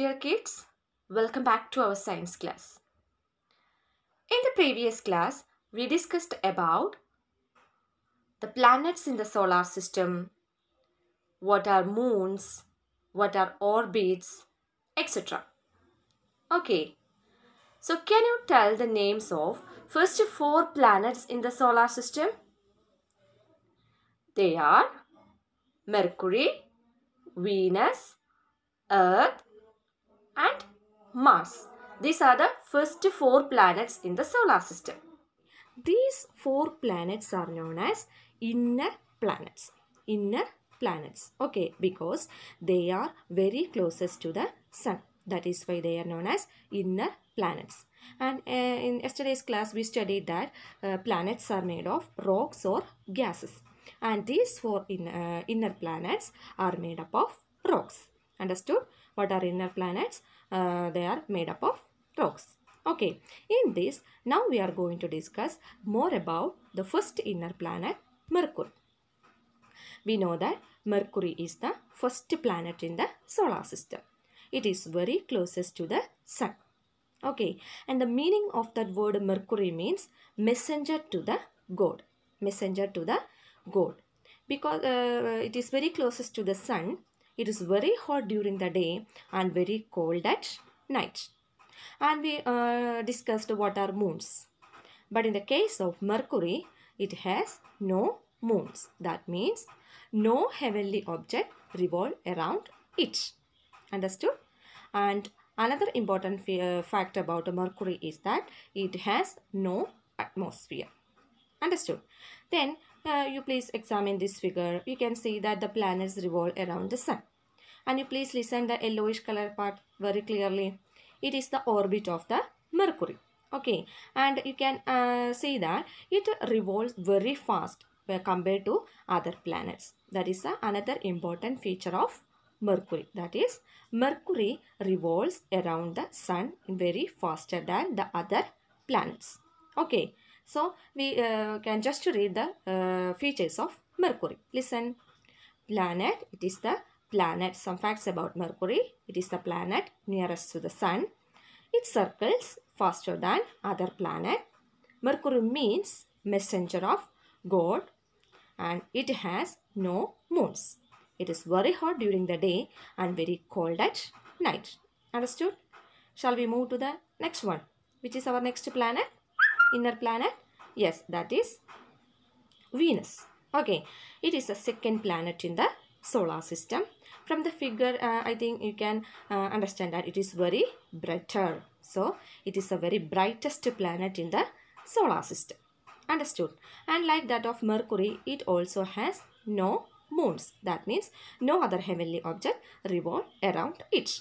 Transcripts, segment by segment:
dear kids, welcome back to our science class. In the previous class, we discussed about the planets in the solar system, what are moons, what are orbits, etc. Okay, so can you tell the names of first four planets in the solar system? They are Mercury, Venus, Earth, and Mars. These are the first four planets in the solar system. These four planets are known as inner planets. Inner planets. Okay, because they are very closest to the sun. That is why they are known as inner planets. And uh, in yesterday's class, we studied that uh, planets are made of rocks or gases. And these four in, uh, inner planets are made up of rocks. Understood? What are inner planets? Uh, they are made up of rocks. Okay, in this, now we are going to discuss more about the first inner planet, Mercury. We know that Mercury is the first planet in the solar system. It is very closest to the sun. Okay, and the meaning of that word Mercury means messenger to the god. Messenger to the god. Because uh, it is very closest to the sun, it is very hot during the day and very cold at night. And we uh, discussed what are moons. But in the case of Mercury, it has no moons. That means no heavenly object revolve around it. Understood? And another important uh, fact about Mercury is that it has no atmosphere. Understood? Then uh, you please examine this figure. You can see that the planets revolve around the sun and you please listen the yellowish color part very clearly. It is the orbit of the Mercury. Okay, and you can uh, see that it revolves very fast uh, compared to other planets. That is uh, another important feature of Mercury. That is, Mercury revolves around the Sun very faster than the other planets. Okay, so we uh, can just read the uh, features of Mercury. Listen, planet, it is the planet. Some facts about Mercury. It is the planet nearest to the sun. It circles faster than other planet. Mercury means messenger of God and it has no moons. It is very hot during the day and very cold at night. Understood? Shall we move to the next one? Which is our next planet? Inner planet? Yes, that is Venus. Okay, it is the second planet in the solar system. From the figure, uh, I think you can uh, understand that it is very brighter. So, it is the very brightest planet in the solar system. Understood? And like that of Mercury, it also has no moons. That means no other heavenly object revolve around it.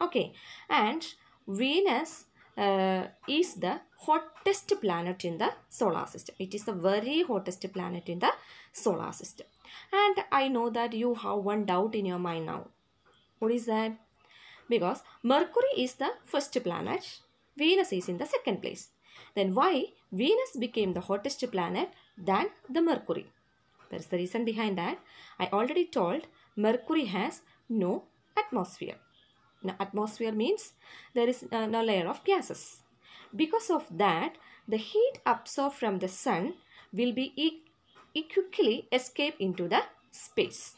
Okay. And Venus uh, is the hottest planet in the solar system. It is the very hottest planet in the solar system. And I know that you have one doubt in your mind now. What is that? Because Mercury is the first planet, Venus is in the second place. Then why Venus became the hottest planet than the Mercury? There's the reason behind that. I already told Mercury has no atmosphere. Now atmosphere means there is uh, no layer of gases. Because of that, the heat absorbed from the sun will be it quickly escape into the space.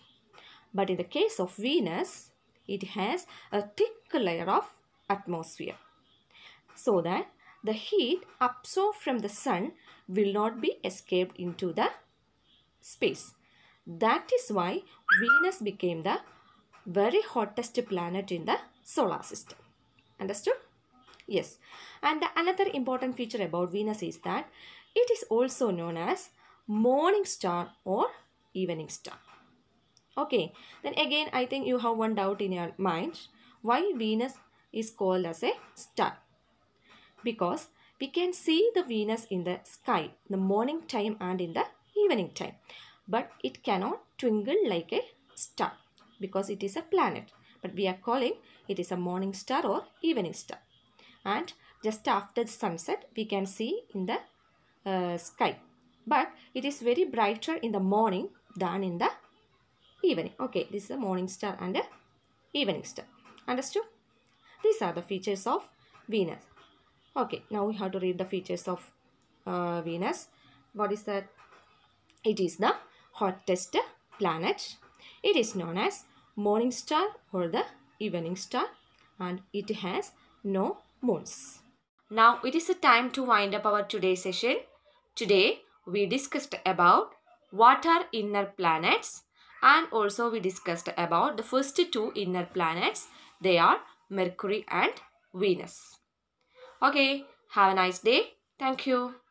But in the case of Venus, it has a thick layer of atmosphere so that the heat absorbed from the sun will not be escaped into the space. That is why Venus became the very hottest planet in the solar system. Understood? Yes. And another important feature about Venus is that it is also known as morning star or evening star. Okay, then again I think you have one doubt in your mind. Why Venus is called as a star? Because we can see the Venus in the sky, the morning time and in the evening time. But it cannot twinkle like a star because it is a planet. But we are calling it is a morning star or evening star. And just after sunset, we can see in the uh, sky but it is very brighter in the morning than in the evening. Okay, this is the morning star and the evening star. Understood? These are the features of Venus. Okay, now we have to read the features of uh, Venus. What is that? It is the hottest planet. It is known as morning star or the evening star and it has no moons. Now it is the time to wind up our today's session. Today we discussed about what are inner planets and also we discussed about the first two inner planets. They are Mercury and Venus. Okay, have a nice day. Thank you.